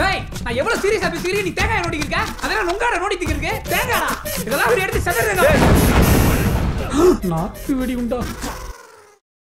டேய் நான் எவ்வளவு சீரியஸா பேசிக்கிறேன் நீ தேங்காய் நோடி இருக்க அதெல்லாம் நுங்காட நோடி திக்கிருக்கு தேங்காடா இதெல்லாம் எடுத்து சதறேன் நாத்து வெடி உண்டா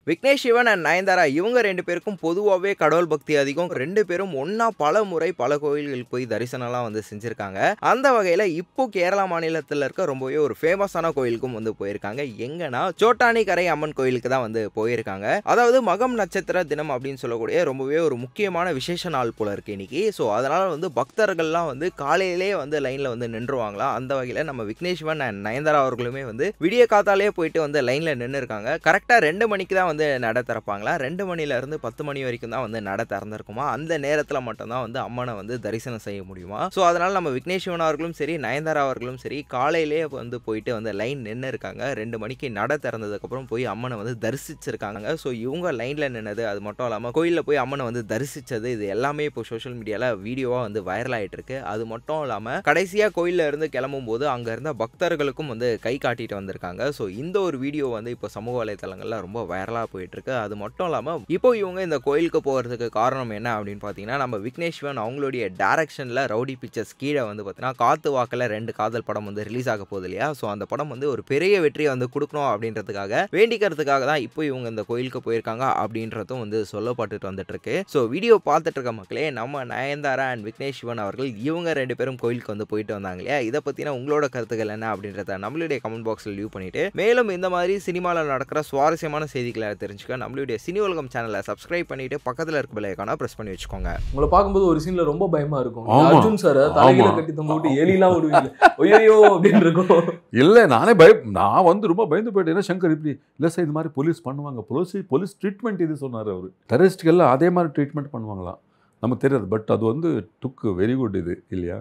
விக்னேஷ் சிவன் அண்ட் நயன்தாரா இவங்க ரெண்டு பேருக்கும் பொதுவாகவே கடவுள் பக்தி அதிகம் ரெண்டு பேரும் ஒன்றா பல முறை பல கோயில்களுக்கு போய் தரிசனம்லாம் வந்து செஞ்சுருக்காங்க அந்த வகையில் இப்போ கேரளா மாநிலத்தில் இருக்க ரொம்பவே ஒரு ஃபேமஸான கோயிலுக்கும் வந்து போயிருக்காங்க எங்கன்னா சோட்டானி கரை அம்மன் கோயிலுக்கு தான் வந்து போயிருக்காங்க அதாவது மகம் நட்சத்திர தினம் அப்படின்னு சொல்லக்கூடிய ரொம்பவே ஒரு முக்கியமான விசேஷ நாள் போல இருக்கு இன்னைக்கு ஸோ அதனால் வந்து பக்தர்கள்லாம் வந்து காலையிலே வந்து லைனில் வந்து நின்றுவாங்களாம் அந்த வகையில் நம்ம விக்னேஷ் சிவன் அண்ட் நயன்தாரா அவர்களுமே வந்து விடிய காத்தாலே போயிட்டு வந்து லைனில் நின்று இருக்காங்க கரெக்டாக ரெண்டு மணிக்கு தான் வந்து நட திறப்பாங்களா ரெண்டு மணிலேருந்து பத்து மணி வரைக்கும் தான் வந்து நட திறந்துருக்குமா அந்த நேரத்தில் மட்டும்தான் வந்து அம்மனை வந்து தரிசனம் செய்ய முடியுமா ஸோ அதனால் நம்ம விக்னேஷ்வன் அவர்களும் சரி நயன்தாரா அவர்களும் சரி காலையிலே வந்து போயிட்டு வந்து லைன் நின்று இருக்காங்க ரெண்டு மணிக்கு நட திறந்ததுக்கப்புறம் போய் அம்மனை வந்து தரிசிச்சிருக்காங்க ஸோ இவங்க லைனில் நின்னது அது மட்டும் இல்லாமல் கோயிலில் போய் அம்மனை வந்து தரிசித்தது இது எல்லாமே இப்போ சோஷியல் மீடியாவில் வீடியோவாக வந்து வைரல் ஆகிட்டு இருக்கு அது மட்டும் இல்லாமல் கடைசியாக கோயிலில் இருந்து கிளம்பும் போது அங்கே இருந்த பக்தர்களுக்கும் வந்து கை காட்டிட்டு வந்திருக்காங்க ஸோ இந்த ஒரு வீடியோ வந்து இப்போ சமூக வலைதளங்களில் ரொம்ப வைரலாக சூப்பராக போயிட்டுருக்கு அது மட்டும் இல்லாமல் இப்போ இவங்க இந்த கோயிலுக்கு போகிறதுக்கு காரணம் என்ன அப்படின்னு பார்த்தீங்கன்னா நம்ம விக்னேஷ்வன் அவங்களுடைய டேரக்ஷனில் ரவுடி பிக்சர்ஸ் கீழே வந்து பார்த்தீங்கன்னா காத்து வாக்கில் ரெண்டு காதல் படம் வந்து ரிலீஸ் ஆக போகுது இல்லையா ஸோ அந்த படம் வந்து ஒரு பெரிய வெற்றியை வந்து கொடுக்கணும் அப்படின்றதுக்காக வேண்டிக்கிறதுக்காக தான் இப்போ இவங்க இந்த கோயிலுக்கு போயிருக்காங்க அப்படின்றதும் வந்து சொல்லப்பட்டுட்டு வந்துட்டுருக்கு ஸோ வீடியோ பார்த்துட்டு இருக்க மக்களே நம்ம நயன்தாரா அண்ட் விக்னேஷ் சிவன் அவர்கள் இவங்க ரெண்டு பேரும் கோயிலுக்கு வந்து போயிட்டு வந்தாங்க இல்லையா இதை பற்றினா உங்களோட கருத்துக்கள் என்ன அப்படின்றத நம்மளுடைய கமெண்ட் பாக்ஸில் லீவ் பண்ணிட்டு மேலும் இந்த மாதிரி சினிமாவில் நடக்கிற சுவாரஸ்யமான செய்திகளை தெரிஞ்சுக்க நம்மளுடைய சினி உலகம் சேனலை சப்ஸ்கிரைப் பண்ணிட்டு பக்கத்தில் இருக்க பிள்ளைக்கான ப்ரெஸ் பண்ணி வச்சுக்கோங்க உங்களை பார்க்கும்போது ஒரு சீனில் ரொம்ப பயமாக இருக்கும் அர்ஜுன் சார் தலையில கட்டி தம்பிட்டு எலிலாம் விடுவீங்க ஒய்யோ அப்படின்னு இருக்கும் இல்லை நானே பய நான் வந்து ரொம்ப பயந்து போயிட்டேன் சங்கர் இப்படி இல்லை சார் இது மாதிரி போலீஸ் பண்ணுவாங்க போலீஸ் போலீஸ் ட்ரீட்மெண்ட் இது சொன்னார் அவர் எல்லாம் அதே மாதிரி ட்ரீட்மெண்ட் பண்ணுவாங்களாம் நமக்கு தெரியாது பட் அது வந்து டுக்கு வெரி குட் இது இல்லையா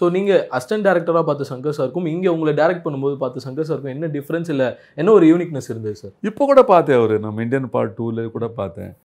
ஸோ நீங்கள் அஸ்டன்ட் டேரக்டராக பார்த்த சங்கர் சாருக்கும் இங்கே உங்களை டேரக்ட் பண்ணும்போது பார்த்த சங்கர் சாருக்கும் என்ன டிஃப்ரென்ஸ் இல்லை என்ன ஒரு யூனிக்னஸ் இருந்தது சார் இப்போ கூட பார்த்தேன் அவர் நம்ம இந்தியன் பார்ட் டூவில் கூட பார்த்தேன்